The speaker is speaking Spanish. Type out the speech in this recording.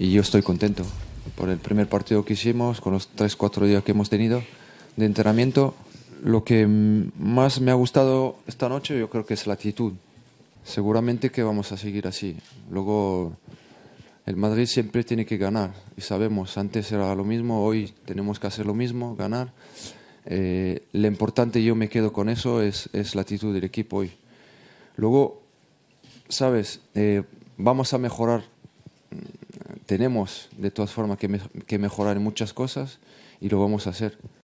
y yo estoy contento por el primer partido que hicimos, con los 3-4 días que hemos tenido de entrenamiento. Lo que más me ha gustado esta noche yo creo que es la actitud. Seguramente que vamos a seguir así. Luego el Madrid siempre tiene que ganar y sabemos, antes era lo mismo, hoy tenemos que hacer lo mismo, ganar. Eh, lo importante, yo me quedo con eso, es, es la actitud del equipo hoy. Luego, sabes, eh, vamos a mejorar tenemos de todas formas que, mejorar en muchas cosas y lo vamos a hacer.